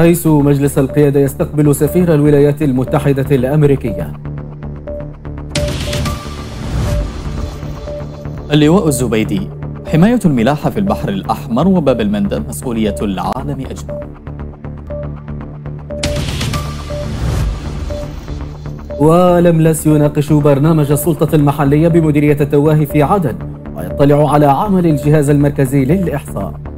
رئيس مجلس القيادة يستقبل سفير الولايات المتحدة الأمريكية اللواء الزبيدي حماية الملاحة في البحر الأحمر وباب المندب مسؤولية العالم أجمع لس يناقش برنامج السلطة المحلية بمديرية التواهي في عدن ويطلع على عمل الجهاز المركزي للإحصاء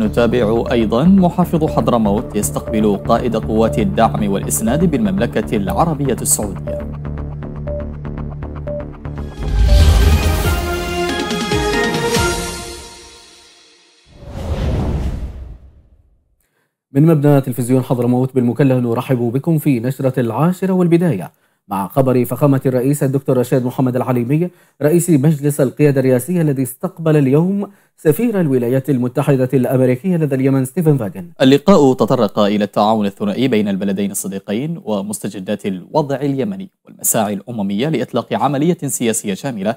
نتابع أيضا محافظ حضرموت يستقبل قائد قوات الدعم والإسناد بالمملكة العربية السعودية من مبنى تلفزيون حضرموت بالمكلا نرحب بكم في نشرة العاشرة والبداية مع خبر فخامة الرئيس الدكتور رشاد محمد العليمي رئيس مجلس القيادة الرئاسية الذي استقبل اليوم سفير الولايات المتحدة الأمريكية لدى اليمن ستيفن فاجن اللقاء تطرق إلى التعاون الثنائي بين البلدين الصديقين ومستجدات الوضع اليمني والمساعي الأممية لإطلاق عملية سياسية شاملة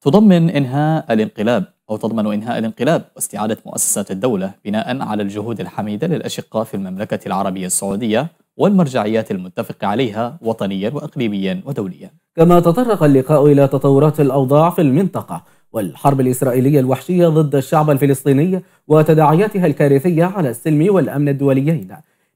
تضمن إنهاء الانقلاب أو تضمن إنهاء الانقلاب واستعادة مؤسسات الدولة بناء على الجهود الحميدة للأشقاء في المملكة العربية السعودية والمرجعيات المتفق عليها وطنيا وإقليميا ودوليا كما تطرق اللقاء إلى تطورات الأوضاع في المنطقة والحرب الإسرائيلية الوحشية ضد الشعب الفلسطيني وتداعياتها الكارثية على السلم والأمن الدوليين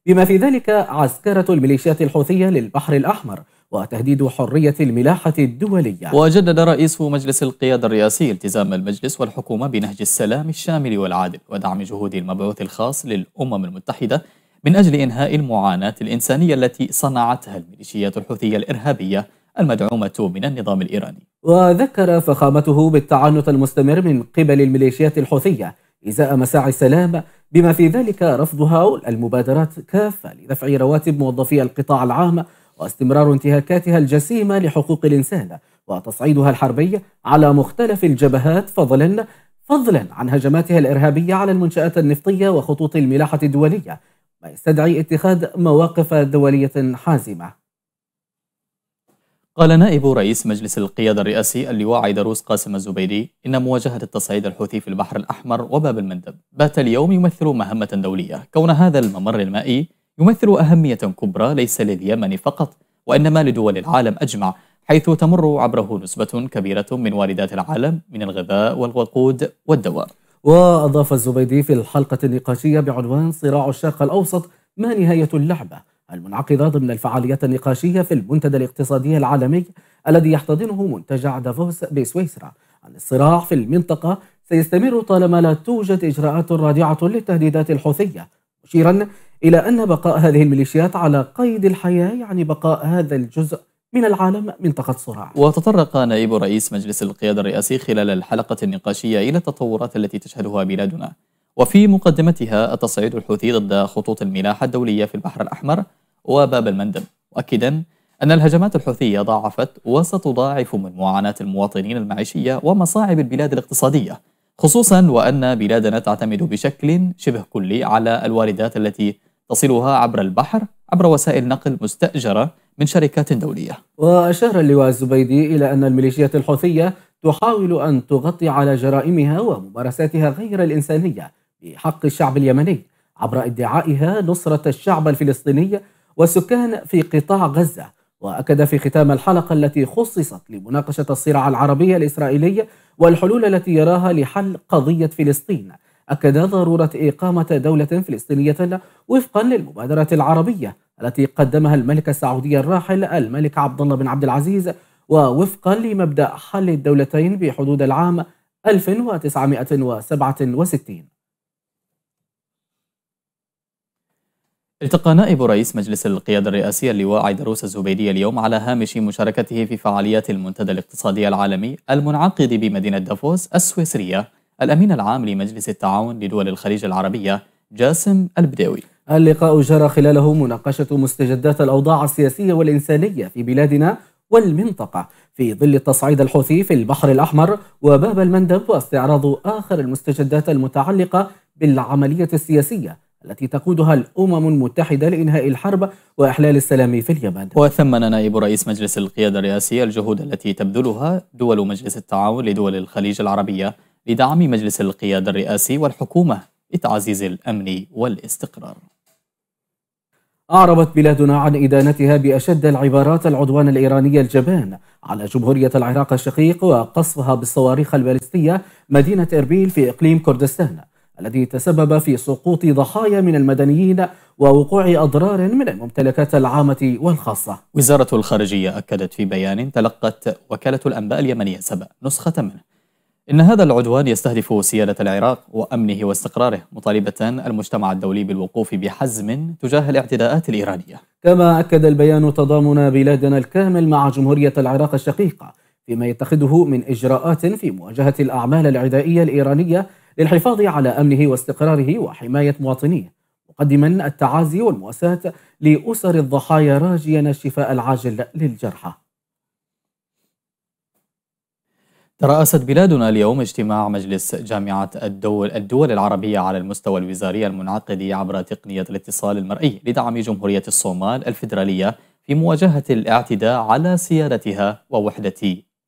بما في ذلك عسكرة الميليشيات الحوثية للبحر الأحمر وتهديد حرية الملاحة الدولية وجدد رئيس مجلس القيادة الرئاسي التزام المجلس والحكومة بنهج السلام الشامل والعادل ودعم جهود المبعوث الخاص للأمم المتحدة من أجل إنهاء المعاناة الإنسانية التي صنعتها الميليشيات الحوثية الإرهابية المدعومة من النظام الإيراني وذكر فخامته بالتعنت المستمر من قبل الميليشيات الحوثية إزاء مساعي السلام بما في ذلك رفضها المبادرات كافة لدفع رواتب موظفي القطاع العام واستمرار انتهاكاتها الجسيمة لحقوق الإنسان وتصعيدها الحربي على مختلف الجبهات فضلا فضلا عن هجماتها الإرهابية على المنشآت النفطية وخطوط الملاحة الدولية ما يستدعي اتخاذ مواقف دولية حازمة قال نائب رئيس مجلس القيادة الرئاسي اللواء عيدروس قاسم الزبيدي إن مواجهة التصعيد الحوثي في البحر الأحمر وباب المندب بات اليوم يمثل مهمة دولية كون هذا الممر المائي يمثل أهمية كبرى ليس لليمن فقط وإنما لدول العالم أجمع حيث تمر عبره نسبة كبيرة من واردات العالم من الغذاء والوقود والدواء وأضاف الزبيدي في الحلقة النقاشية بعنوان صراع الشرق الأوسط ما نهاية اللعبة المنعقدة ضمن الفعاليات النقاشية في المنتدى الاقتصادي العالمي الذي يحتضنه منتجع دافوس بسويسرا أن الصراع في المنطقة سيستمر طالما لا توجد إجراءات رادعة للتهديدات الحوثية مشيرا إلى أن بقاء هذه الميليشيات على قيد الحياة يعني بقاء هذا الجزء من العالم منطقة صراع وتطرق نائب رئيس مجلس القيادة الرئاسي خلال الحلقة النقاشية إلى التطورات التي تشهدها بلادنا وفي مقدمتها التصعيد الحوثي ضد خطوط الملاحة الدولية في البحر الأحمر وباب المندب مؤكدا أن الهجمات الحوثية ضاعفت وستضاعف من معاناة المواطنين المعيشية ومصاعب البلاد الاقتصادية خصوصا وأن بلادنا تعتمد بشكل شبه كلي على الواردات التي تصلها عبر البحر عبر وسائل نقل مستأجرة من شركات دولية وأشار اللواء الزبيدي إلى أن الميليشيات الحوثية تحاول أن تغطي على جرائمها وممارساتها غير الإنسانية بحق الشعب اليمني عبر ادعائها نصرة الشعب الفلسطيني والسكان في قطاع غزة وأكد في ختام الحلقة التي خصصت لمناقشة الصراع العربي الإسرائيلي والحلول التي يراها لحل قضية فلسطين أكد ضرورة إقامة دولة فلسطينية وفقا للمبادرة العربية التي قدمها الملك السعودي الراحل الملك عبد الله بن عبد العزيز ووفقا لمبدأ حل الدولتين بحدود العام 1967 التقى نائب رئيس مجلس القيادة الرئاسي اللواء عيدروس الزبيدي اليوم على هامش مشاركته في فعاليات المنتدى الاقتصادي العالمي المنعقد بمدينة دافوس السويسرية الأمين العام لمجلس التعاون لدول الخليج العربية جاسم البداوي اللقاء جرى خلاله مناقشة مستجدات الأوضاع السياسية والإنسانية في بلادنا والمنطقة في ظل التصعيد الحوثي في البحر الأحمر وباب المندب واستعراض آخر المستجدات المتعلقة بالعملية السياسية التي تقودها الأمم المتحدة لإنهاء الحرب وإحلال السلام في اليمن وثمن نائب رئيس مجلس القيادة الرئاسي الجهود التي تبذلها دول مجلس التعاون لدول الخليج العربية لدعم مجلس القيادة الرئاسي والحكومة لتعزيز الأمن والاستقرار أعربت بلادنا عن إدانتها بأشد العبارات العدوان الإيراني الجبان على جمهورية العراق الشقيق وقصفها بالصواريخ البالستية مدينة إربيل في إقليم كردستان الذي تسبب في سقوط ضحايا من المدنيين ووقوع أضرار من الممتلكات العامة والخاصة وزارة الخارجية أكدت في بيان تلقت وكالة الأنباء اليمنية سبأ نسخة منه إن هذا العدوان يستهدف سيادة العراق وأمنه واستقراره مطالبة المجتمع الدولي بالوقوف بحزم تجاه الاعتداءات الإيرانية كما أكد البيان تضامن بلادنا الكامل مع جمهورية العراق الشقيقة فيما يتخذه من إجراءات في مواجهة الأعمال العدائية الإيرانية للحفاظ على أمنه واستقراره وحماية مواطنيه مقدما التعازي والمواساة لأسر الضحايا راجيا الشفاء العاجل للجرحى ترأست بلادنا اليوم اجتماع مجلس جامعة الدول, الدول العربية على المستوى الوزاري المنعقد عبر تقنية الاتصال المرئي لدعم جمهورية الصومال الفيدرالية في مواجهة الاعتداء على سيادتها ووحدة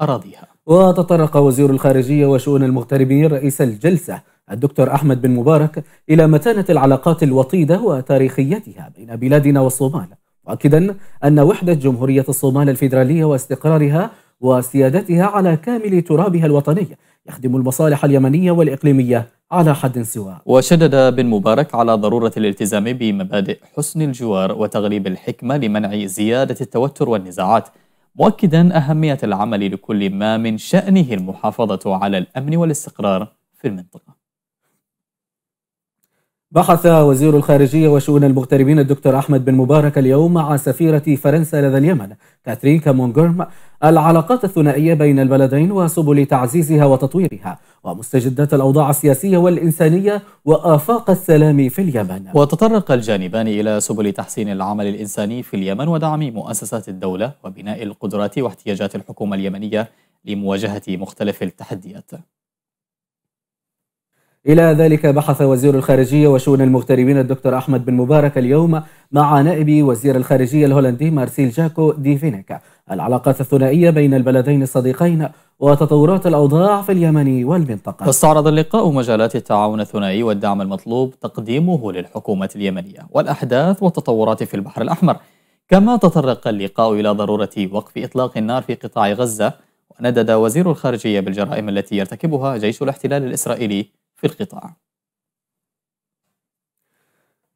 أراضيها وتطرق وزير الخارجية وشؤون المغتربين رئيس الجلسة الدكتور أحمد بن مبارك إلى متانة العلاقات الوطيدة وتاريخيتها بين بلادنا والصومال مؤكدا أن وحدة جمهورية الصومال الفيدرالية واستقرارها وسيادتها على كامل ترابها الوطني يخدم المصالح اليمنية والإقليمية على حد سواء وشدد بن مبارك على ضرورة الالتزام بمبادئ حسن الجوار وتغليب الحكمة لمنع زيادة التوتر والنزاعات مؤكدا أهمية العمل لكل ما من شأنه المحافظة على الأمن والاستقرار في المنطقة بحث وزير الخارجية وشؤون المغتربين الدكتور أحمد بن مبارك اليوم مع سفيرة فرنسا لدى اليمن كاترين كامونجرم العلاقات الثنائية بين البلدين وسبل تعزيزها وتطويرها ومستجدات الأوضاع السياسية والإنسانية وآفاق السلام في اليمن وتطرق الجانبان إلى سبل تحسين العمل الإنساني في اليمن ودعم مؤسسات الدولة وبناء القدرات واحتياجات الحكومة اليمنية لمواجهة مختلف التحديات إلى ذلك بحث وزير الخارجية وشؤون المغتربين الدكتور أحمد بن مبارك اليوم مع نائب وزير الخارجية الهولندي مارسيل جاكو دي فينيكا العلاقات الثنائية بين البلدين الصديقين وتطورات الأوضاع في اليمن والمنطقة استعرض اللقاء مجالات التعاون الثنائي والدعم المطلوب تقديمه للحكومة اليمنية والأحداث والتطورات في البحر الأحمر كما تطرق اللقاء إلى ضرورة وقف إطلاق النار في قطاع غزة وندد وزير الخارجية بالجرائم التي يرتكبها جيش الاحتلال الإسرائيلي في القطاع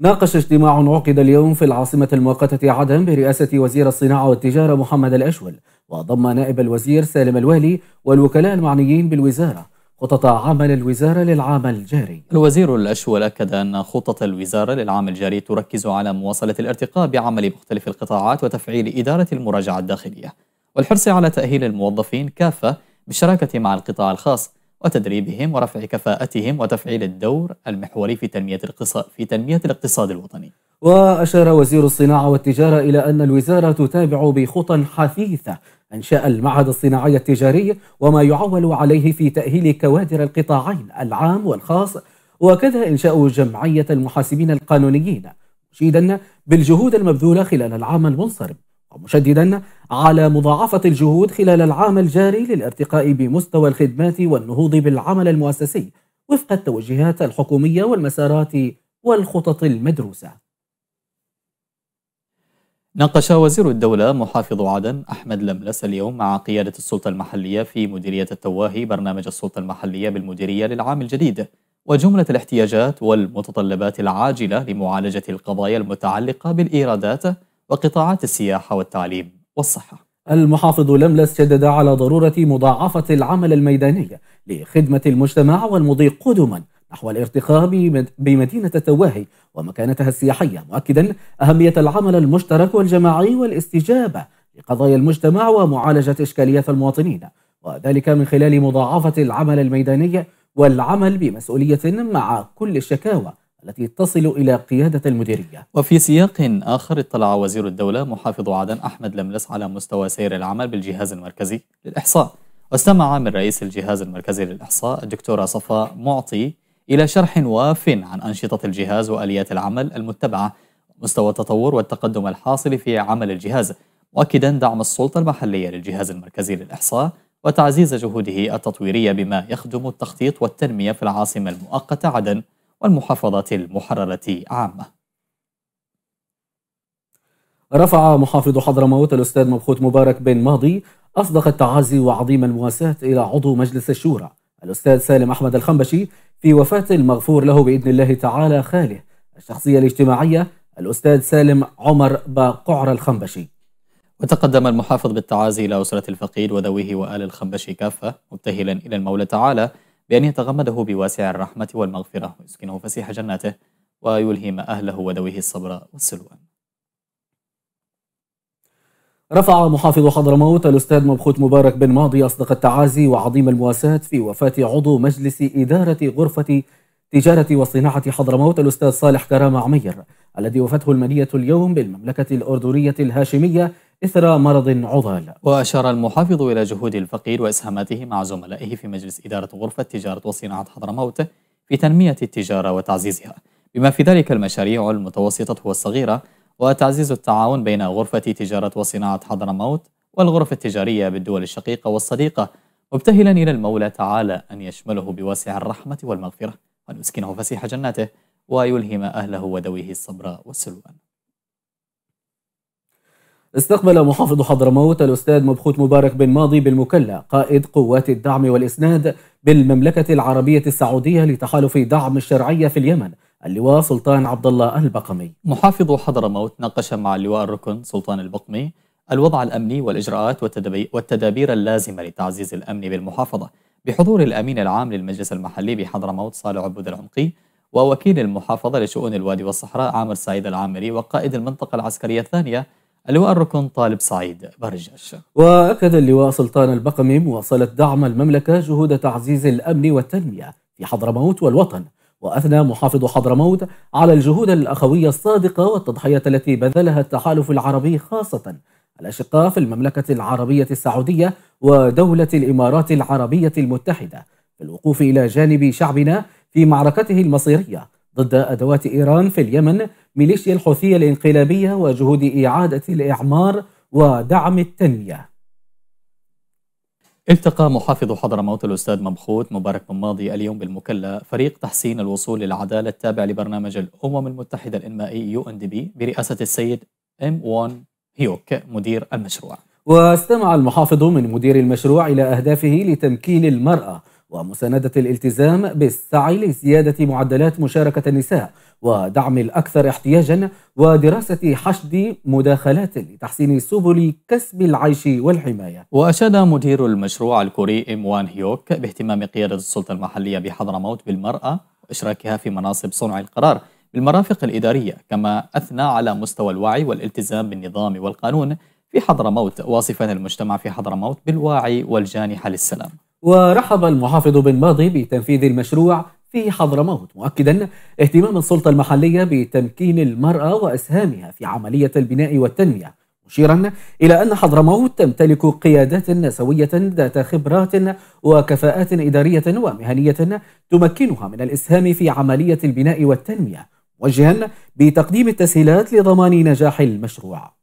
ناقش اجتماع عقد اليوم في العاصمة المؤقتة عدن برئاسة وزير الصناعة والتجارة محمد الأشول وضم نائب الوزير سالم الوالي والوكلاء المعنيين بالوزارة خطط عمل الوزارة للعام الجاري الوزير الأشول أكد أن خطط الوزارة للعام الجاري تركز على مواصلة الارتقاء بعمل مختلف القطاعات وتفعيل إدارة المراجعة الداخلية والحرص على تأهيل الموظفين كافة بالشراكة مع القطاع الخاص وتدريبهم ورفع كفاءتهم وتفعيل الدور المحوري في تنمية الاقتصاد في تنمية الاقتصاد الوطني. وأشار وزير الصناعة والتجارة إلى أن الوزارة تتابع بخطى حثيثة أنشاء المعهد الصناعي التجاري وما يعول عليه في تأهيل كوادر القطاعين العام والخاص وكذا إنشاء جمعية المحاسبين القانونيين مشيدا بالجهود المبذولة خلال العام المنصرم ومشددا على مضاعفة الجهود خلال العام الجاري للارتقاء بمستوى الخدمات والنهوض بالعمل المؤسسي وفق التوجيهات الحكومية والمسارات والخطط المدروسة ناقش وزير الدولة محافظ عدن أحمد لملس اليوم مع قيادة السلطة المحلية في مديرية التواهي برنامج السلطة المحلية بالمديرية للعام الجديد وجملة الاحتياجات والمتطلبات العاجلة لمعالجة القضايا المتعلقة بالإيرادات وقطاعات السياحة والتعليم والصحة المحافظ لملس شدد على ضرورة مضاعفة العمل الميداني لخدمة المجتمع والمضي قدما نحو الارتقاء بمدينة التواهي ومكانتها السياحية مؤكدا أهمية العمل المشترك والجماعي والاستجابة لقضايا المجتمع ومعالجة إشكاليات المواطنين وذلك من خلال مضاعفة العمل الميداني والعمل بمسؤولية مع كل الشكاوى التي تصل إلى قيادة المديرية وفي سياق آخر اطلع وزير الدولة محافظ عدن أحمد لملس على مستوى سير العمل بالجهاز المركزي للإحصاء واستمع من رئيس الجهاز المركزي للإحصاء الدكتورة صفاء معطي إلى شرح واف عن أنشطة الجهاز وآليات العمل المتبعة مستوى التطور والتقدم الحاصل في عمل الجهاز مؤكدا دعم السلطة المحلية للجهاز المركزي للإحصاء وتعزيز جهوده التطويرية بما يخدم التخطيط والتنمية في العاصمة المؤقتة عدن والمحافظات المحررة عامة رفع محافظ حضرموت الأستاذ مبخوت مبارك بن ماضي أصدق التعازي وعظيم المواساة إلى عضو مجلس الشورى الأستاذ سالم أحمد الخنبشي في وفاة المغفور له بإذن الله تعالى خاله الشخصية الاجتماعية الأستاذ سالم عمر بقعر الخنبشي وتقدم المحافظ بالتعازي إلى أسرة الفقيد وذويه وآل الخنبشي كافة مبتهلا إلى المولى تعالى بأن يتغمده بواسع الرحمة والمغفرة ويسكنه فسيح جناته ويلهم أهله وذويه الصبر والسلوان رفع محافظ حضرموت الأستاذ مبخوت مبارك بن ماضي أصدق التعازي وعظيم المواساة في وفاة عضو مجلس إدارة غرفة تجارة وصناعة حضرموت الأستاذ صالح كرامة عمير الذي وفته المنية اليوم بالمملكة الأردنية الهاشمية إثر مرض عضال وأشار المحافظ إلى جهود الفقير وإسهاماته مع زملائه في مجلس إدارة غرفة تجارة وصناعة حضرموت في تنمية التجارة وتعزيزها بما في ذلك المشاريع المتوسطة والصغيرة وتعزيز التعاون بين غرفة تجارة وصناعة حضرموت والغرف التجارية بالدول الشقيقة والصديقة مبتهلا إلى المولى تعالى أن يشمله بواسع الرحمة والمغفرة وأن يسكنه فسيح جناته ويلهم أهله وذويه الصبر والسلوان استقبل محافظ حضرموت الأستاذ مبخوت مبارك بن ماضي بالمكلا قائد قوات الدعم والإسناد بالمملكة العربية السعودية لتحالف دعم الشرعية في اليمن اللواء سلطان عبد الله البقمي محافظ حضرموت ناقش مع اللواء الركن سلطان البقمي الوضع الأمني والإجراءات والتدابير اللازمة لتعزيز الأمن بالمحافظة بحضور الأمين العام للمجلس المحلي بحضرموت صالح عبود العمقي ووكيل المحافظة لشؤون الوادي والصحراء عامر سعيد العامري وقائد المنطقة العسكرية الثانية اللواء الركن طالب سعيد برجش وأكد اللواء سلطان البقمي مواصلة دعم المملكة جهود تعزيز الأمن والتنمية في حضرموت والوطن وأثنى محافظ حضرموت على الجهود الأخوية الصادقة والتضحية التي بذلها التحالف العربي خاصة الأشقاء في المملكة العربية السعودية ودولة الإمارات العربية المتحدة في الوقوف إلى جانب شعبنا في معركته المصيرية ضد أدوات إيران في اليمن ميليشيا الحوثية الانقلابية وجهود إعادة الإعمار ودعم التنمية التقى محافظ حضرموت الأستاذ مبخوت مبارك ماضي اليوم بالمكلا فريق تحسين الوصول للعدالة التابع لبرنامج الأمم المتحدة الإنمائي يو ان دي بي برئاسة السيد ام وون هيوك مدير المشروع واستمع المحافظ من مدير المشروع إلى أهدافه لتمكين المرأة ومساندة الالتزام بالسعي لزيادة معدلات مشاركة النساء ودعم الأكثر احتياجا ودراسة حشد مداخلات لتحسين سبل كسب العيش والحماية وأشاد مدير المشروع الكوري إم وان هيوك باهتمام قيادة السلطة المحلية بحضرموت بالمرأة وإشراكها في مناصب صنع القرار بالمرافق الإدارية كما أثنى على مستوى الوعي والالتزام بالنظام والقانون في حضرموت واصفا المجتمع في حضرموت بالواعي والجانحة للسلام ورحب المحافظ بن ماضي بتنفيذ المشروع في حضرموت مؤكدا اهتمام السلطة المحلية بتمكين المرأة وأسهامها في عملية البناء والتنمية مشيرا إلى أن حضرموت تمتلك قيادات نسوية ذات خبرات وكفاءات إدارية ومهنية تمكنها من الإسهام في عملية البناء والتنمية موجها بتقديم التسهيلات لضمان نجاح المشروع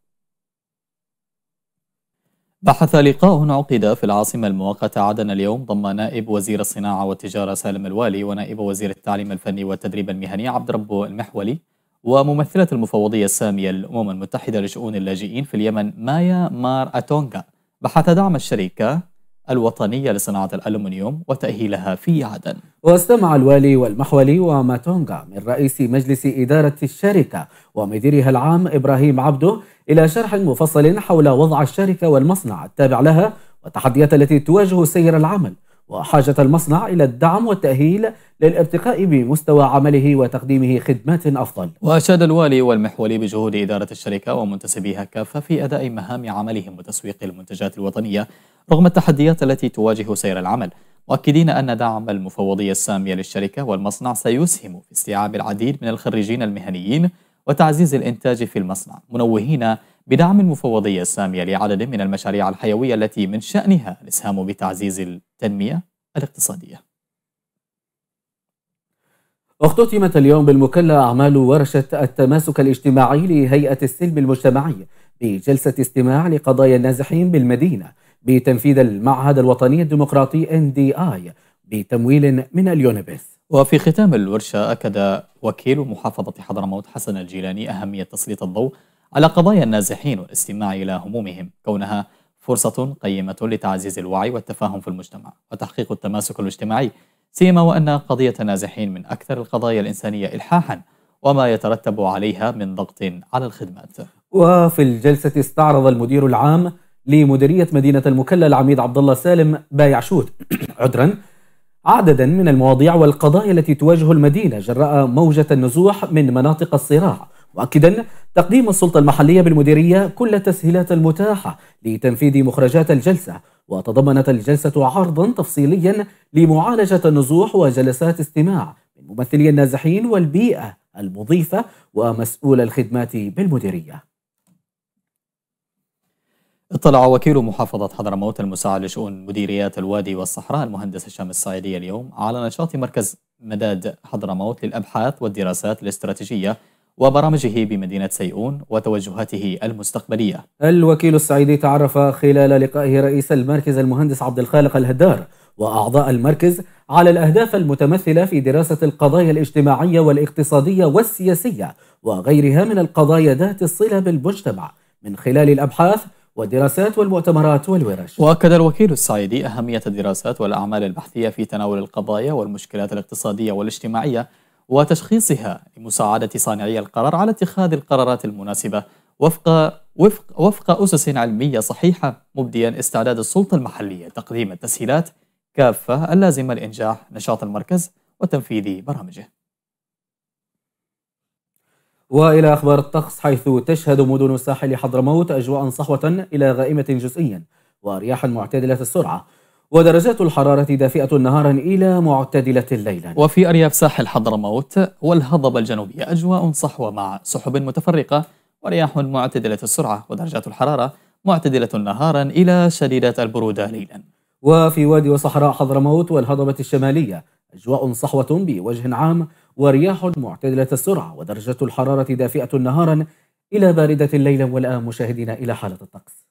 بحث لقاء عقد في العاصمة المؤقتة عدن اليوم ضم نائب وزير الصناعة والتجارة سالم الوالي ونائب وزير التعليم الفني والتدريب المهني عبد ربه المحولي وممثلة المفوضية السامية للأمم المتحدة لشؤون اللاجئين في اليمن مايا مار أتونغا بحث دعم الشركة الوطنية لصناعة الألمنيوم وتأهيلها في عدن واستمع الوالي والمحولي وماتونغا من رئيس مجلس إدارة الشركة ومديرها العام إبراهيم عبده إلى شرح مفصل حول وضع الشركة والمصنع التابع لها والتحديات التي تواجه سير العمل وحاجة المصنع إلى الدعم والتأهيل للارتقاء بمستوى عمله وتقديمه خدمات أفضل وأشاد الوالي والمحولي بجهود إدارة الشركة ومنتسبيها كافة في أداء مهام عملهم وتسويق المنتجات الوطنية رغم التحديات التي تواجه سير العمل مؤكدين أن دعم المفوضية السامية للشركة والمصنع سيسهم في استيعاب العديد من الخريجين المهنيين وتعزيز الإنتاج في المصنع منوهين بدعم المفوضية السامية لعدد من المشاريع الحيوية التي من شأنها الإسهام بتعزيز التنمية الاقتصادية اختتمت اليوم بالمكلا أعمال ورشة التماسك الاجتماعي لهيئة السلم المجتمعي بجلسة استماع لقضايا النازحين بالمدينة بتنفيذ المعهد الوطني الديمقراطي NDI بتمويل من اليونبيث وفي ختام الورشة أكد وكيل محافظة حضرموت حسن الجيلاني أهمية تسليط الضوء على قضايا النازحين والاستماع إلى همومهم كونها فرصة قيمة لتعزيز الوعي والتفاهم في المجتمع وتحقيق التماسك الاجتماعي سيما وأن قضية النازحين من أكثر القضايا الإنسانية إلحاحا وما يترتب عليها من ضغط على الخدمات وفي الجلسة استعرض المدير العام لمديرية مدينة المكلا العميد عبد الله سالم شوت عذرا عددا من المواضيع والقضايا التي تواجه المدينة جراء موجة النزوح من مناطق الصراع مؤكدا تقديم السلطة المحلية بالمديرية كل التسهيلات المتاحة لتنفيذ مخرجات الجلسة وتضمنت الجلسة عرضا تفصيليا لمعالجة النزوح وجلسات استماع من ممثلي النازحين والبيئة المضيفة ومسؤول الخدمات بالمديرية اطلع وكيل محافظة حضرموت المساعد لشؤون مديريات الوادي والصحراء المهندس هشام الصعيدي اليوم على نشاط مركز مداد حضرموت للأبحاث والدراسات الاستراتيجية وبرامجه بمدينة سيئون وتوجهاته المستقبلية الوكيل السعيدي تعرف خلال لقائه رئيس المركز المهندس عبد الخالق الهدار وأعضاء المركز على الأهداف المتمثلة في دراسة القضايا الاجتماعية والاقتصادية والسياسية وغيرها من القضايا ذات الصلة بالمجتمع من خلال الأبحاث والدراسات والمؤتمرات والورش وأكد الوكيل السعيدي أهمية الدراسات والأعمال البحثية في تناول القضايا والمشكلات الاقتصادية والاجتماعية وتشخيصها لمساعدة صانعي القرار على اتخاذ القرارات المناسبة وفق وفق وفق أسس علمية صحيحة مبديا استعداد السلطة المحلية تقديم التسهيلات كافة اللازمة لإنجاح نشاط المركز وتنفيذ برامجه وإلى أخبار الطقس حيث تشهد مدن الساحل حضرموت أجواء صحوة إلى غائمة جزئيا ورياح معتدلة السرعة ودرجات الحرارة دافئة نهارا إلى معتدلة ليلا وفي أرياف ساحل حضرموت والهضبة الجنوبية أجواء صحوة مع سحب متفرقة ورياح معتدلة السرعة ودرجات الحرارة معتدلة نهارا إلى شديدة البرودة ليلا وفي وادي وصحراء حضرموت والهضبة الشمالية أجواء صحوة بوجه عام ورياح معتدلة السرعة ودرجة الحرارة دافئة نهارا إلى باردة ليلا والآن مشاهدينا إلى حالة الطقس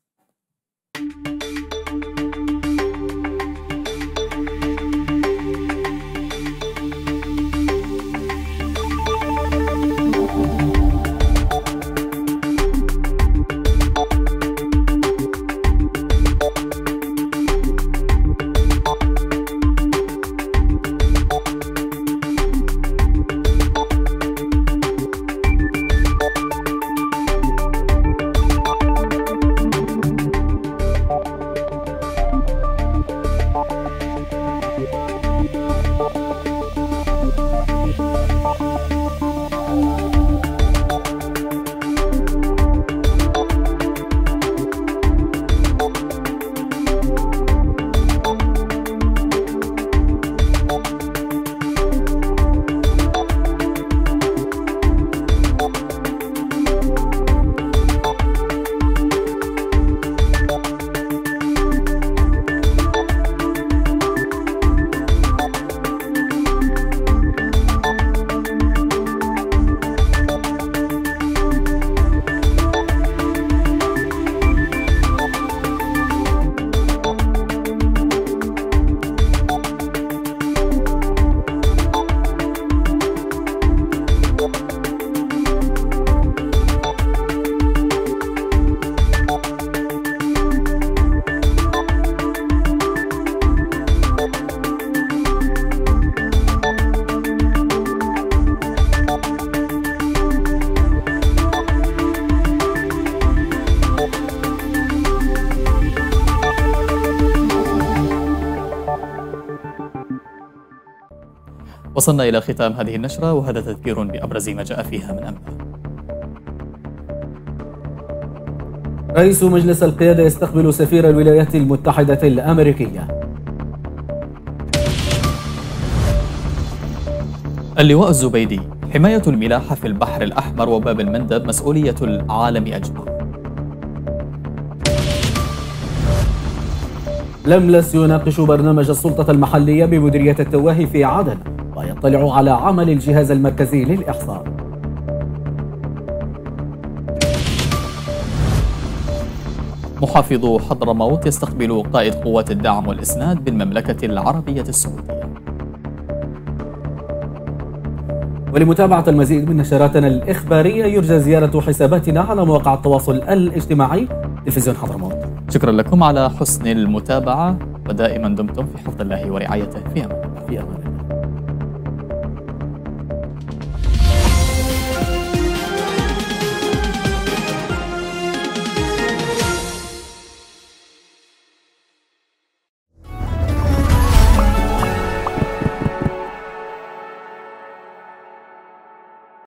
وصلنا إلى ختام هذه النشرة وهذا تذكير بأبرز ما جاء فيها من أنباء رئيس مجلس القيادة يستقبل سفير الولايات المتحدة الأمريكية اللواء الزبيدي حماية الملاحة في البحر الأحمر وباب المندب مسؤولية العالم أجمع لملس يناقش برنامج السلطة المحلية بمديرية التواهي في عدن يطلع على عمل الجهاز المركزي للإحصاء محافظ حضرموت يستقبل قائد قوات الدعم والإسناد بالمملكة العربية السعودية ولمتابعة المزيد من نشراتنا الإخبارية يرجى زيارة حساباتنا على مواقع التواصل الاجتماعي تلفزيون حضرموت شكرا لكم على حسن المتابعة ودائما دمتم في حفظ الله ورعايته في أمان في أمان